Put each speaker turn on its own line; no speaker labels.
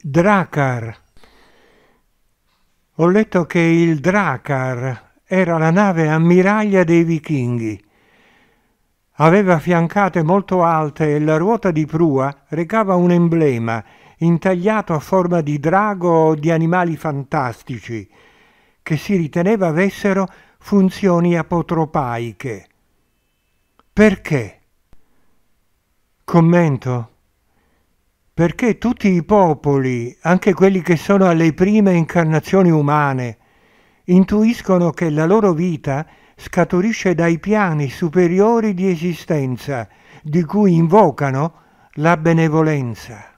Dracar. Ho letto che il Dracar era la nave ammiraglia dei vichinghi. Aveva fiancate molto alte e la ruota di prua recava un emblema intagliato a forma di drago o di animali fantastici, che si riteneva avessero funzioni apotropaiche. Perché? Commento perché tutti i popoli, anche quelli che sono alle prime incarnazioni umane, intuiscono che la loro vita scaturisce dai piani superiori di esistenza, di cui invocano la benevolenza.